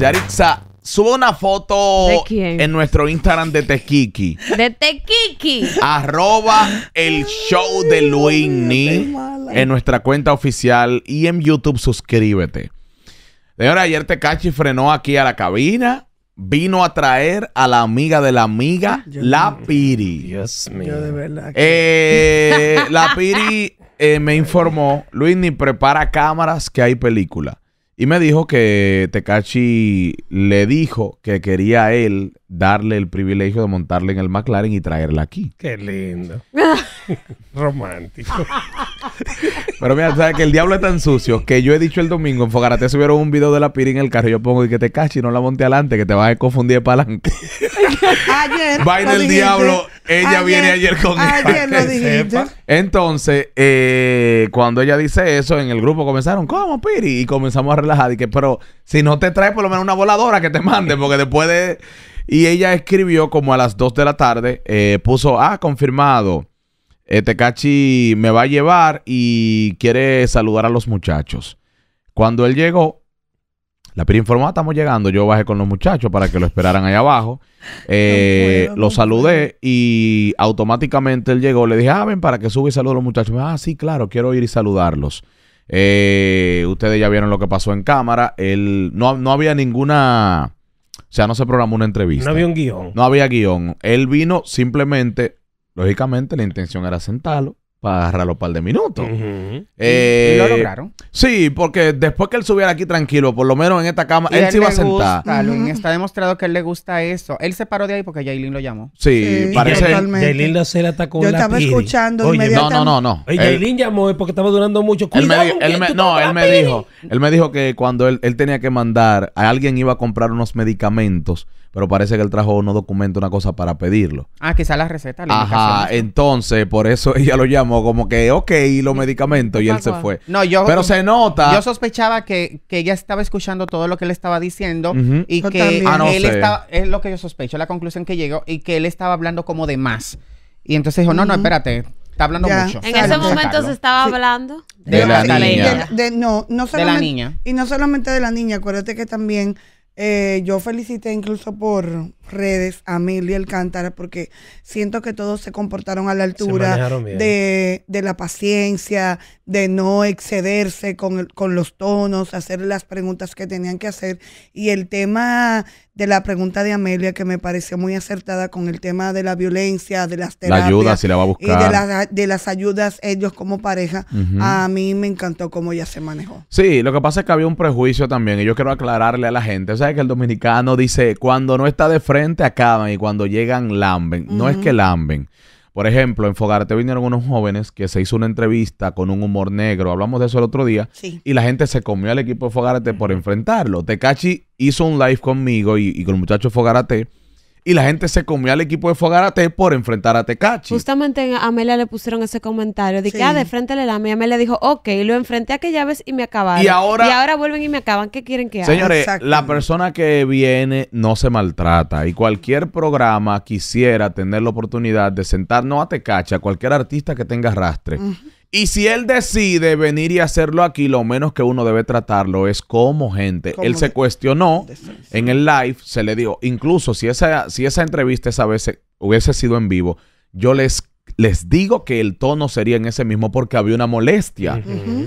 Yaritza, suba una foto en nuestro Instagram de Tequiki De Tequiki Arroba el show de Luini en nuestra cuenta oficial y en YouTube suscríbete. Señora, ayer Tecachi frenó aquí a la cabina. Vino a traer a la amiga de la amiga, la Piri. Dios mío. Eh, la Piri eh, me informó, Ni, prepara cámaras que hay película. Y me dijo que Tekachi le dijo que quería él darle el privilegio de montarle en el McLaren y traerla aquí. Qué lindo. Romántico. Pero mira, sabes que el diablo es tan sucio que yo he dicho el domingo en Fogarate subieron un video de la piri en el carro y yo pongo y que te cache y no la monte adelante, que te vas a confundir para adelante. ayer. Vaina el diablo, ella viene ayer con lo Entonces, eh, cuando ella dice eso, en el grupo comenzaron, ¿cómo, Piri? Y comenzamos a relajar. Y que, pero si no te traes por lo menos una voladora que te mande, porque después de. Y ella escribió como a las 2 de la tarde, eh, puso, ah, confirmado. Este Tecachi me va a llevar y quiere saludar a los muchachos. Cuando él llegó, la pira informó, ah, estamos llegando, yo bajé con los muchachos para que lo esperaran ahí abajo. Eh, lo saludé y automáticamente él llegó, le dije, ah, ven para que suba y salude a los muchachos. ah, sí, claro, quiero ir y saludarlos. Eh, ustedes ya vieron lo que pasó en cámara. Él, no, no había ninguna... O sea, no se programó una entrevista. No había un guión. No había guión. Él vino simplemente Lógicamente, la intención era sentarlo para agarrarlo un par de minutos. y eh, lo lograron. Sí, porque después que él subiera aquí tranquilo, por lo menos en esta cama, él, se iba a sentar. está demostrado que él le gusta eso. Él se paró de ahí porque Jailin lo llamó. Sí, parece. Jailin la cera está Yo estaba escuchando No, no, no. no. Jailin llamó eh, porque estaba durando mucho. Él él no, él me dijo, él me dijo que cuando él, él tenía que mandar, a alguien iba a comprar unos medicamentos pero parece que él trajo unos documentos, una cosa para pedirlo. Ah, quizá la receta. La Ajá, entonces por eso ella lo llamó como que, ok, los medicamentos y él se fue. No, yo... Pero se nota. Yo sospechaba que, que ella estaba escuchando todo lo que él estaba diciendo y que ah, él estaba, es lo que yo sospecho, la conclusión que llegó y que él estaba hablando como de más. Y entonces dijo, no, no, espérate, está hablando mucho. En ese momento se estaba hablando de, no, no solamente, de la niña. Y no solamente de la niña, acuérdate que también eh, yo felicité incluso por, redes Amelia Alcántara porque siento que todos se comportaron a la altura de, la paciencia, de no excederse con, con los tonos, hacer las preguntas que tenían que hacer. Y el tema de la pregunta de Amelia que me pareció muy acertada con el tema de la violencia, de las terapias. Y de, las ayudas ellos como pareja. A mí me encantó cómo ella se manejó. Sí, lo que pasa es que había un prejuicio también y yo quiero aclararle a la gente. o sea que el dominicano dice, cuando no está de frente, acaban y cuando llegan lamben. No es que lamben. Por ejemplo, en Fogarate vinieron unos jóvenes que se hizo una entrevista con un humor negro, hablamos de eso el otro día, y la gente se comió al equipo de Fogarate por enfrentarlo. Tecachi hizo un live conmigo y, y con el muchacho Fogarate y la gente se comió al equipo de Fogarate por enfrentar a Tecachi. Justamente a Amelia le pusieron ese comentario de que ah, de frente le Y Amelia dijo, ok, lo enfrenté a que llaves y me acabaron. Y ahora, vuelven y me acaban. ¿Qué quieren que haga? Señores, la persona que viene no se maltrata. Y cualquier programa quisiera tener la oportunidad de sentarnos a Tecachi, a cualquier artista que tenga rastre. Y si él decide venir y hacerlo aquí, lo menos que uno debe tratarlo es como gente. él se cuestionó en el live, se le dio, incluso si esa, esa entrevista esa vez hubiese sido en vivo, yo les, les digo que el tono sería en ese mismo porque había una molestia.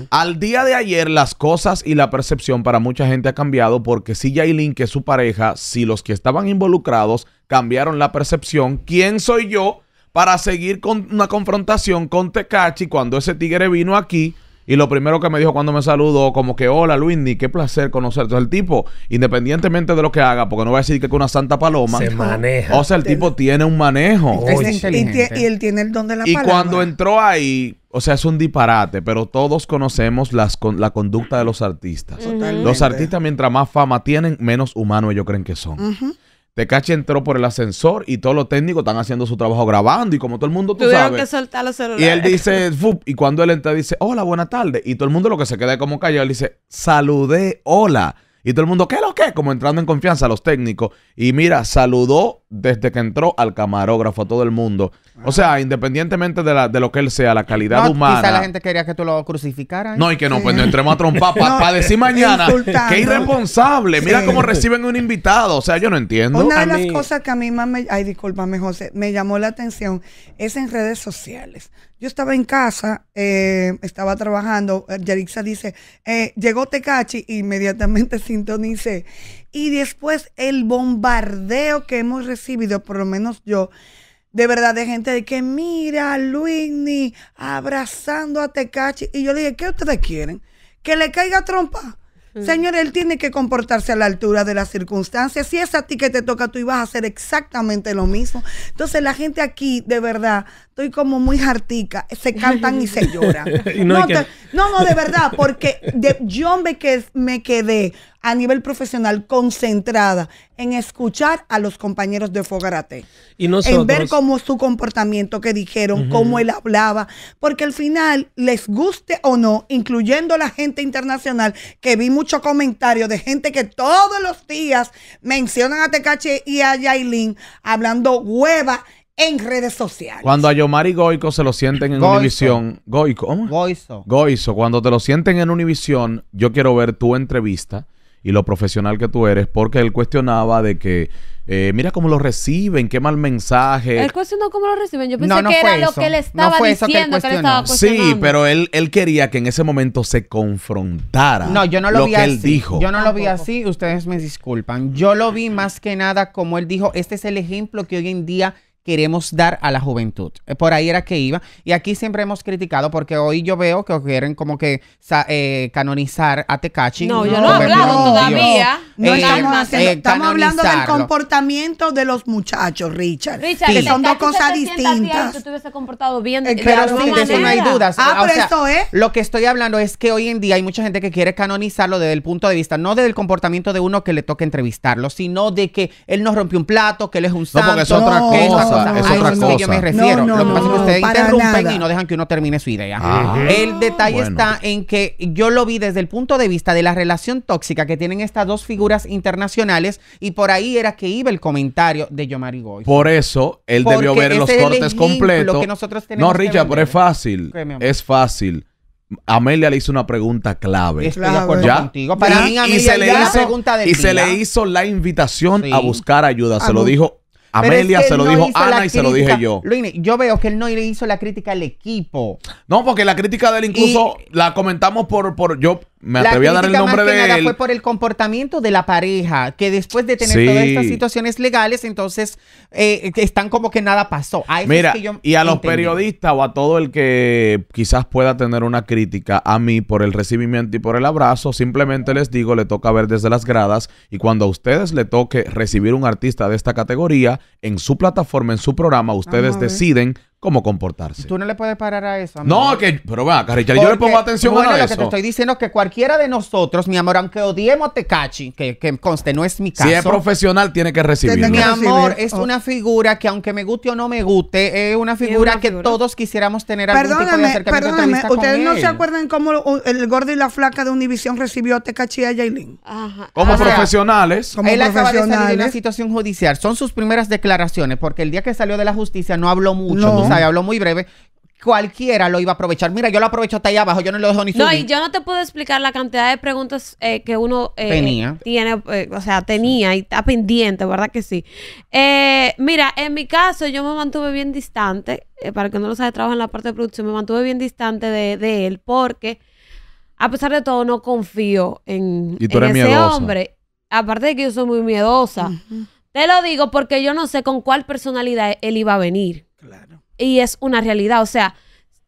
Al día de ayer las cosas y la percepción para mucha gente ha cambiado porque si Jaylin que es su pareja, si los que estaban involucrados cambiaron la percepción, ¿quién soy yo? para seguir con una confrontación con Tecachi cuando ese tigre vino aquí. Y lo primero que me dijo cuando me saludó, como que, hola Luindy, qué placer conocerte. Entonces, el tipo, independientemente de lo que haga, porque no voy a decir que es una santa paloma. Se maneja. O sea, el tipo tiene un manejo. Es inteligente. Y, él tiene el don de la Y cuando entró ahí, o sea, es un disparate, pero todos conocemos las, la conducta de los artistas. Los artistas, mientras más fama tienen, menos humanos ellos creen que son. Tecachi entró por el ascensor y todos los técnicos están haciendo su trabajo grabando y como todo el mundo tú que Y él dice, y cuando él entra dice, hola, buena tarde. Y todo el mundo lo que se queda como callado, él dice, saludé, hola. Y todo el mundo, ¿qué lo que? Como entrando en confianza a los técnicos. Y mira, saludó desde que entró al camarógrafo, a todo el mundo. O sea, ah. independientemente de, lo que él sea, la calidad humana. Quizá la gente quería que tú lo crucificaran. No, y que no, pues no entremos a trompar para decir mañana qué irresponsable. Mira cómo reciben un invitado. O sea, yo no entiendo. Una de las cosas que a mí más me, ay, discúlpame, José, me llamó la atención es en redes sociales. Yo estaba en casa, eh, estaba trabajando, eh, dice, eh, llegó Tecachi, Y inmediatamente sintonicé y después el bombardeo que hemos recibido, por lo menos yo, de verdad, de gente de que mira, Luigni abrazando a Tecachi. Y yo le dije, ¿qué ustedes quieren? Que le caiga trompa. Mm. Señor, él tiene que comportarse a la altura de las circunstancias. Si es a ti que te toca, tú ibas a hacer exactamente lo mismo. Entonces, la gente aquí, de verdad, estoy como muy jartica, se cantan y se lloran. no, no, de verdad, porque yo me, que, me quedé a nivel profesional concentrada en escuchar a los compañeros de Fogarate. En ver cómo su comportamiento que dijeron, cómo él hablaba, porque al final, les guste o no, incluyendo la gente internacional, que vi mucho comentario de gente que todos los días mencionan a Tecache y a Yailin hablando hueva en redes sociales. Cuando a Yomari Goico se lo sienten en Univisión, Goico, ¿cómo? Goizo. Goizo, cuando te lo sienten en Univision, yo quiero ver tu entrevista y lo profesional que tú eres, porque él cuestionaba de que eh, mira cómo lo reciben, qué mal mensaje. Él cuestionó cómo lo reciben. Yo pensé que era lo que él estaba no diciendo, que, que, él estaba Sí, pero él, él quería que en ese momento se confrontara. No, yo no lo, vi así. él dijo. Yo no lo vi así, ustedes me disculpan. Yo lo vi más que nada como él dijo, este es el ejemplo que hoy en día queremos dar a la juventud. Eh, por ahí era que iba. Y aquí siempre hemos criticado porque hoy yo veo que quieren como que eh, canonizar a Tecachi. No, yo no he hablado todavía. No, eh, estamos hablando del comportamiento de los muchachos, Richard. Richard que son dos cosas distintas. Tú te hubiese comportado bien. pero sí, de eso no hay dudas. Ah, pero esto es. Lo que estoy hablando es que hoy en día hay mucha gente que quiere canonizarlo desde el punto de vista, no del comportamiento de uno que le toca entrevistarlo, sino de que él nos rompió un plato, que él es un santo. No, porque es otra cosa es a que yo me refiero. lo que pasa es que ustedes interrumpen y no dejan que uno termine su idea. El detalle está en que yo lo vi desde el punto de vista de la relación tóxica que tienen estas dos figuras internacionales y por ahí era que iba el comentario de Yomari Goy. Por eso él debió ver los cortes completos. no, Richard, pero es fácil. Es fácil. Amelia le hizo una pregunta clave. Estoy acuerdo contigo. y, se, le hizo, la invitación a buscar ayuda. Se lo dijo Amelia se lo dijo Ana y se lo dije yo. yo veo que él no le hizo la crítica al equipo. No, porque la crítica de él incluso la comentamos por, por yo me la atreví a dar el nombre más que de nada fue por el comportamiento de la pareja, que después de tener todas estas situaciones legales, entonces eh, están como que nada pasó. Mira, y a los periodistas o a todo el que quizás pueda tener una crítica a mí por el recibimiento y por el abrazo, simplemente les digo, le toca ver desde las gradas y cuando a ustedes le toque recibir un artista de esta categoría en su plataforma, en su programa, ustedes deciden cómo comportarse. Tú no le puedes parar a eso. No, que, pero va, Carricha, yo le pongo atención a eso. Bueno, lo que te estoy diciendo es que cualquiera de nosotros, mi amor, aunque odiemos a que, conste, no es mi caso. Si es profesional, tiene que recibirlo. Mi amor, es una figura que aunque me guste o no me guste, es una figura, que todos quisiéramos tener algún perdóname, tipo de Perdóname, ustedes no se acuerdan cómo el gordo y la flaca de Univisión recibió a Tecachi a Ajá. Como profesionales. Como él profesionales. acaba de salir de una situación judicial. Son sus primeras declaraciones, porque el día que salió de la justicia no habló mucho y habló muy breve. Cualquiera lo iba a aprovechar. Mira, yo lo aprovecho hasta allá abajo, yo no lo dejo ni subir. No, y yo no te puedo explicar la cantidad de preguntas eh, que uno eh, tenía. tiene, eh, o sea, tenía y está pendiente, ¿verdad que sí? mira, en mi caso yo me mantuve bien distante, para que no lo sabe, trabajo en la parte de producción, me mantuve bien distante de, él porque a pesar de todo, no confío en, ese hombre. Aparte de que yo soy muy miedosa. Te lo digo porque yo no sé con cuál personalidad él iba a venir. Y es una realidad, o sea,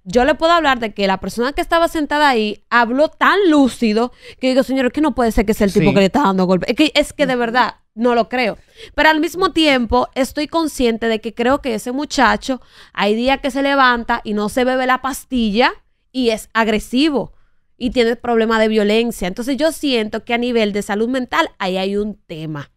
yo le puedo hablar de que la persona que estaba sentada ahí habló tan lúcido que digo, señor, es que no puede ser que sea el tipo que le está dando golpe. Es que, es que de verdad no lo creo. Pero al mismo tiempo estoy consciente de que creo que ese muchacho hay días que se levanta y no se bebe la pastilla y es agresivo y tiene problemas de violencia. Entonces yo siento que a nivel de salud mental ahí hay un tema.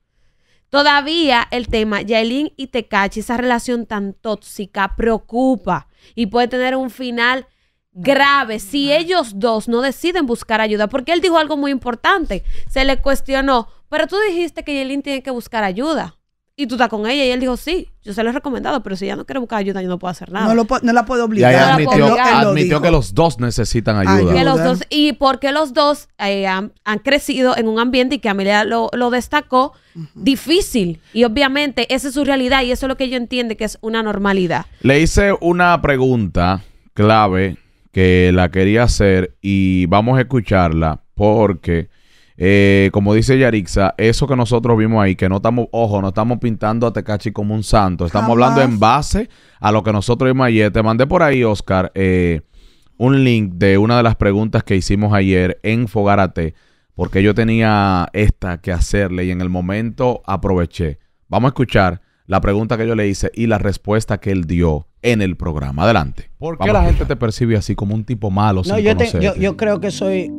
Todavía el tema Yailin y Tecachi, esa relación tan tóxica, preocupa y puede tener un final grave si ellos dos no deciden buscar ayuda. Porque él dijo algo muy importante, se le cuestionó, pero tú dijiste que Yailin tiene que buscar ayuda. Y tú estás con ella. Y él dijo, sí, yo se lo he recomendado, pero si ella no quiere buscar ayuda, yo no puedo hacer nada. No, lo la puedo obligar. admitió, admitió que los dos necesitan ayuda. y porque los dos eh, han, crecido en un ambiente y que Amelia lo, lo destacó, difícil. Y obviamente esa es su realidad y eso es lo que yo entiende que es una normalidad. Le hice una pregunta clave que la quería hacer y vamos a escucharla porque eh, como dice Yarixa, eso que nosotros vimos ahí, que no estamos, ojo, no estamos pintando a Tecachi como un santo, estamos hablando en base a lo que nosotros vimos ayer. Te mandé por ahí, Oscar, eh, un link de una de las preguntas que hicimos ayer en Fogarate, porque yo tenía esta que hacerle y en el momento aproveché. Vamos a escuchar la pregunta que yo le hice y la respuesta que él dio en el programa. Adelante. ¿Por qué la gente te percibe así como un tipo malo? No, yo, yo creo que soy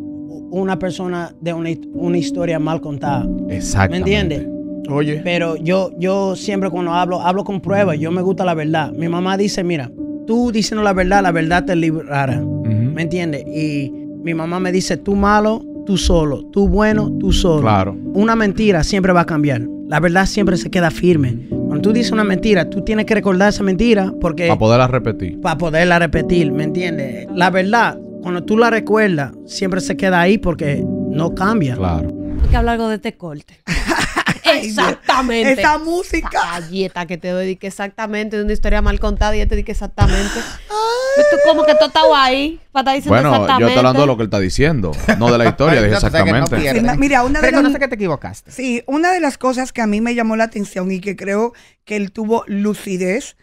una persona de una, historia mal contada. Exacto. ¿Me entiendes? Oye. Pero yo, yo siempre cuando hablo, hablo con pruebas. Yo me gusta la verdad. Mi mamá dice, mira, tú diciendo la verdad, la verdad te librará. ¿Me entiendes? Y mi mamá me dice, tú malo, tú solo. Tú bueno, tú solo. Claro. Una mentira siempre va a cambiar. La verdad siempre se queda firme. Cuando tú dices una mentira, tú tienes que recordar esa mentira porque... Para poderla repetir. Para poderla repetir, ¿me entiendes? La verdad cuando tú la recuerdas, siempre se queda ahí porque no cambia. Claro. Hay que hablar algo de este corte. exactamente. Esa música. Galleta que te doy, exactamente, de una historia mal contada, y yo te dije exactamente. Tú como que tú estás ahí para estar diciendo bueno, yo estoy hablando de lo que él está diciendo, no de la historia, dije exactamente. No mira, una de las, que te equivocaste. Sí, una de las cosas que a mí me llamó la atención y que creo que él tuvo lucidez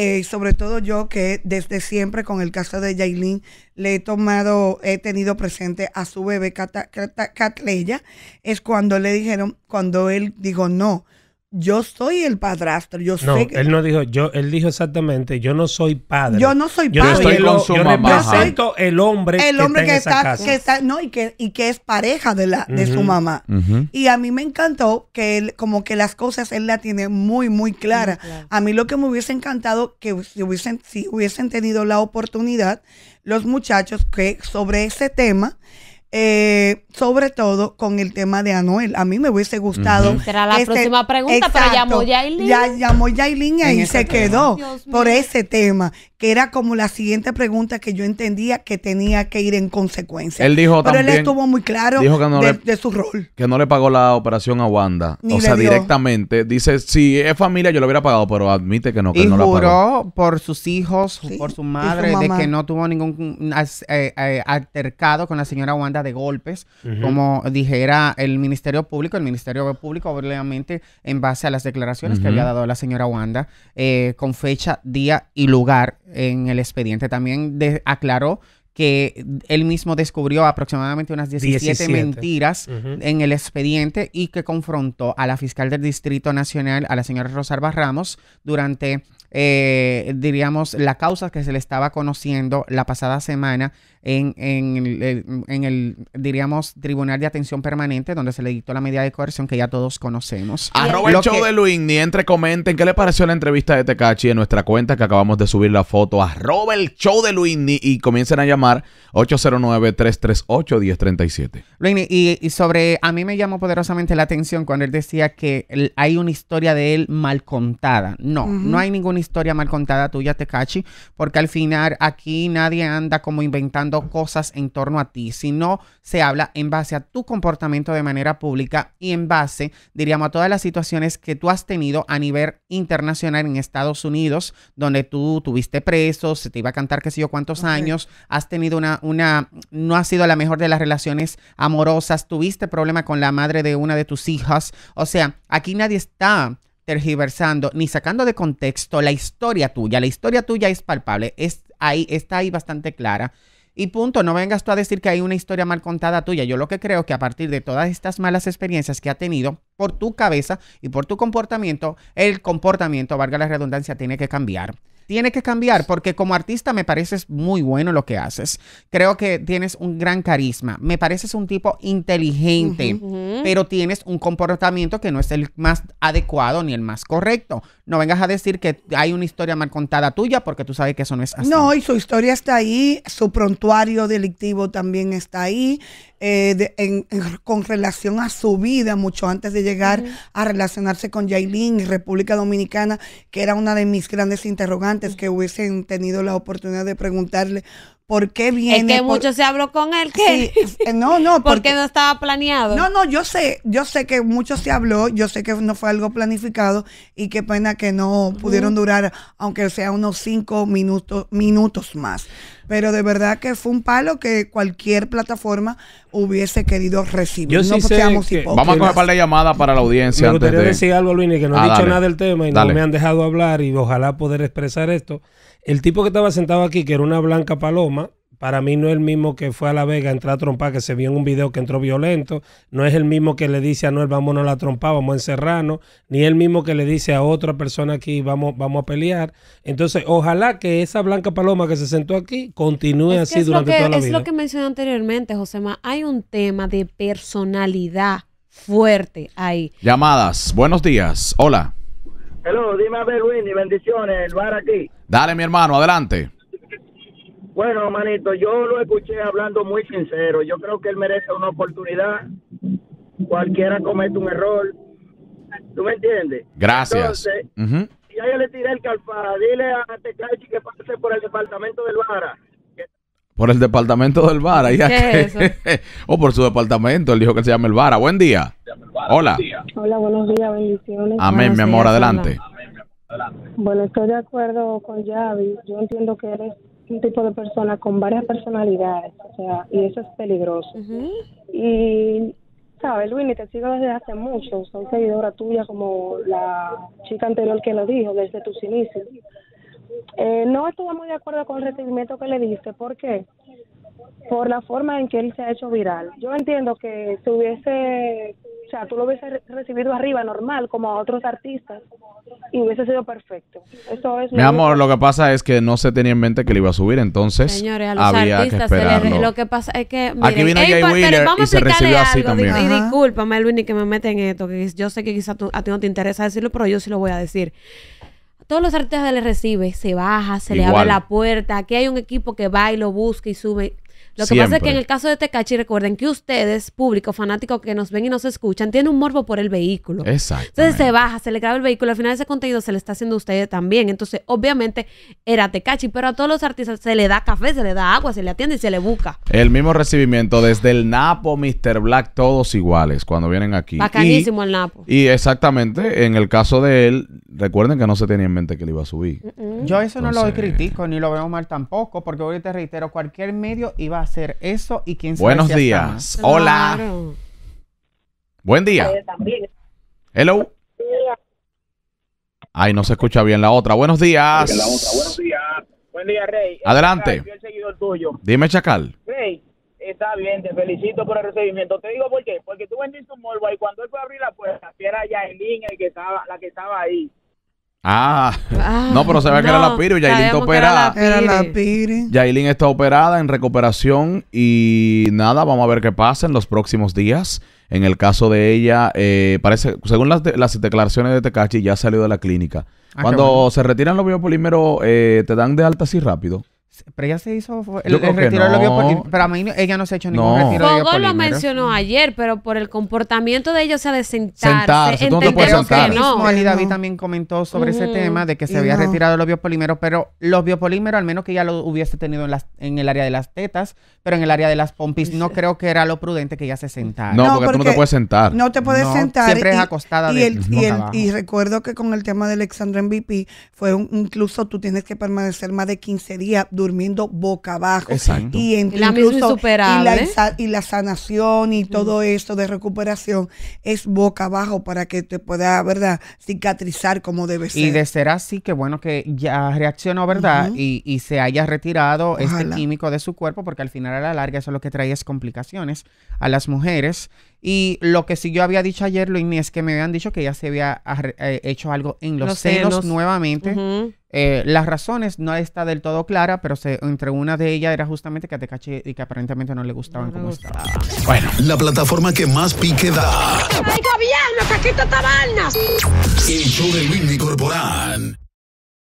eh, sobre todo yo que desde siempre con el caso de Yailin le he tomado, he tenido presente a su bebé Catleya, es cuando le dijeron, cuando él dijo no, yo soy el padrastro, yo no, sé que... él no dijo, yo, él dijo exactamente, yo no soy padre. Yo no soy padre. Yo, estoy con su mamá. Yo el hombre, el hombre que, está, no, y que, es pareja de la, su mamá. Y a mí me encantó que él, como que las cosas él la tiene muy, muy clara. A mí lo que me hubiese encantado que si hubiesen, si hubiesen tenido la oportunidad, los muchachos que sobre ese tema, eh, sobre todo con el tema de Anuel. A mí me hubiese gustado. Era la este próxima pregunta, pero llamó Yailin. Ya llamó Yailin y se quedó por ese tema, que era como la siguiente pregunta que yo entendía que tenía que ir en consecuencia. Él dijo pero él estuvo muy claro de, su rol. Que no le pagó la operación a Wanda. o sea, directamente. Dice, si es familia, yo lo hubiera pagado, pero admite que no, que y no la pagó. por sus hijos, por su madre, de que no tuvo ningún eh, eh, altercado con la señora Wanda de golpes. Como dijera el Ministerio Público, el Ministerio Público, obviamente, en base a las declaraciones que había dado la señora Wanda, eh, con fecha, día y lugar en el expediente. También de aclaró que él mismo descubrió aproximadamente unas 17, mentiras en el expediente y que confrontó a la fiscal del Distrito Nacional, a la señora Rosalba Ramos, durante, eh, diríamos, la causa que se le estaba conociendo la pasada semana en, en, el, diríamos, Tribunal de Atención Permanente, donde se le dictó la medida de coerción que ya todos conocemos. Arroba el show de entre, comenten qué le pareció la entrevista de Tecachi en nuestra cuenta que acabamos de subir la foto. a el show de Luigni y comiencen a llamar 809-338-1037. y, y, sobre, a mí me llamó poderosamente la atención cuando él decía que hay una historia de él mal contada. No, no hay ninguna historia mal contada tuya, Tecachi, porque al final aquí nadie anda como inventando cosas en torno a ti, sino se habla en base a tu comportamiento de manera pública y en base, diríamos, a todas las situaciones que tú has tenido a nivel internacional en Estados Unidos, donde tú tuviste presos, se te iba a cantar qué sé yo cuántos años, has tenido no ha sido la mejor de las relaciones amorosas, tuviste problema con la madre de una de tus hijas. O sea, aquí nadie está tergiversando ni sacando de contexto la historia tuya. La historia tuya es palpable, es ahí, está ahí bastante clara. Y punto, no vengas tú a decir que hay una historia mal contada tuya. Yo lo que creo que a partir de todas estas malas experiencias que ha tenido por tu cabeza y por tu comportamiento, el comportamiento, valga la redundancia, tiene que cambiar tiene que cambiar porque como artista me pareces muy bueno lo que haces. Creo que tienes un gran carisma. Me pareces un tipo inteligente, pero tienes un comportamiento que no es el más adecuado ni el más correcto. No vengas a decir que hay una historia mal contada tuya porque tú sabes que eso no es así. No, y su historia está ahí, su prontuario delictivo también está ahí. Eh, con relación a su vida, mucho antes de llegar a relacionarse con Yailin y República Dominicana, que era una de mis grandes interrogantes antes que hubiesen tenido la oportunidad de preguntarle por qué viene. Es que mucho se habló con él, que eh, no, no, porque, no estaba planeado. No, no, yo sé, yo sé que mucho se habló, yo sé que no fue algo planificado y qué pena que no pudieron durar, aunque sea unos cinco minutos, minutos más pero de verdad que fue un palo que cualquier plataforma hubiese querido recibir. Yo no sí seamos vamos a coger par de llamadas para la audiencia. Me gustaría decir algo, Luis, que no ah, dicho nada del tema y no me han dejado hablar y ojalá poder expresar esto. El tipo que estaba sentado aquí, que era una blanca paloma, para mí no es el mismo que fue a La Vega a entrar a trompar, que se vio en un video que entró violento. No es el mismo que le dice a Noel, vamos a la trompa, vamos a encerrarnos. Ni el mismo que le dice a otra persona aquí, vamos, vamos a pelear. Entonces, ojalá que esa Blanca Paloma que se sentó aquí continúe así durante toda la es vida. Es lo que mencioné anteriormente, Josema. Hay un tema de personalidad fuerte ahí. Llamadas. Buenos días. Hola. Hello, dime a ver, Bendiciones. El bar aquí. Dale, mi hermano. Adelante. Bueno, manito, yo lo escuché hablando muy sincero. Yo creo que él merece una oportunidad. Cualquiera comete un error. ¿Tú me entiendes? Gracias. Entonces, uh le tiré el calfada. Dile a Tecachi que pase por el departamento del Vara por el departamento del Vara. ¿Qué o oh, por su departamento, él dijo que se llama el Vara. Buen día. Hola. Hola, buenos días, bendiciones. Amén, mi amor, adelante. Bueno, estoy de acuerdo con Javi. Yo entiendo que él un tipo de persona con varias personalidades, o sea, y eso es peligroso. Y, sabes, Luini, te sigo desde hace mucho, soy seguidora tuya como la chica anterior que lo dijo, desde tus inicios. Eh, no estuve muy de acuerdo con el recibimiento que le diste, ¿por qué? Por la forma en que él se ha hecho viral. Yo entiendo que si hubiese o sea, tú lo hubieses recibido arriba normal, como a otros artistas, y hubiese sido perfecto. es. Mi amor, lo que pasa es que no se tenía en mente que le iba a subir, entonces Señores, a los había que esperarlo. lo que pasa es que. Miren, Aquí Jay y se recibió así Y que me meten en esto, que yo sé que quizás a ti no te interesa decirlo, pero yo sí lo voy a decir todos los artistas le recibe, se baja, se le abre la puerta. Aquí hay un equipo que va y lo busca y sube. Lo que pasa es que en el caso de Tecachi, recuerden que ustedes, público fanático que nos ven y nos escuchan, tienen un morbo por el vehículo. Exacto. Entonces se baja, se le graba el vehículo, al final ese contenido se le está haciendo a ustedes también. Entonces, obviamente, era Tecachi, pero a todos los artistas se le da café, se le da agua, se le atiende y se le busca. El mismo recibimiento desde el Napo, Mr. Black, todos iguales cuando vienen aquí. Bacanísimo el Napo. Y exactamente, en el caso de él, recuerden que no se tenía en mente que le iba a subir. Yo eso no lo critico ni lo veo mal tampoco, porque hoy te reitero, cualquier medio iba a hacer eso y quién sabe Buenos días. Hola. Buen día. Eh, Hello. Ay, no se escucha bien la otra. Buenos días. Buen día, Rey. Adelante. Dime, Chacal. Rey, está bien, te felicito por el recibimiento. Te digo por qué. Porque tú vendiste un morbo y cuando él fue a abrir la puerta, era Yailin el que estaba, la que estaba ahí. Ah, ah, no, pero se ve que era la piri. Yailin está operada. Era está operada en recuperación y nada, vamos a ver qué pasa en los próximos días. En el caso de ella, eh, parece, según las, declaraciones de Tecachi, ya salió de la clínica. Ah, Cuando se retiran los biopolímeros, eh, ¿te dan de alta así rápido? Pero ella se hizo el, los Pero a mí ella no se ha hecho ningún no. retiro Fogo lo mencionó mm. ayer, pero por el comportamiento de ella, se ha de sentarse. sentarse. no no. David también comentó sobre ese mm. tema de que se había retirado los biopolímeros, pero los biopolímeros, al menos que ella lo hubiese tenido en, las, en el área de las tetas, pero en el área de las pompis, no creo que era lo prudente que ella se sentara. No, porque, tú no te puedes sentar. No te puedes sentar. Siempre y, es acostada. Y, y, recuerdo que con el tema de Alexandra MVP, fue incluso tú tienes que permanecer más de 15 días durmiendo boca abajo. Y, la y la, sanación y todo esto de recuperación es boca abajo para que te pueda, ¿verdad?, cicatrizar como debe ser. Y de ser así, que bueno que ya reaccionó, ¿verdad? y, se haya retirado este químico de su cuerpo, porque al final a la larga eso es lo que trae es complicaciones a las mujeres. Y lo que sí yo había dicho ayer, Luis, es que me habían dicho que ya se había eh, hecho algo en los, senos, nuevamente. Eh, las razones no está del todo clara, pero entre una de ellas era justamente que a caché y que aparentemente no le gustaban como estaba. Bueno, la plataforma que más pique da. El show de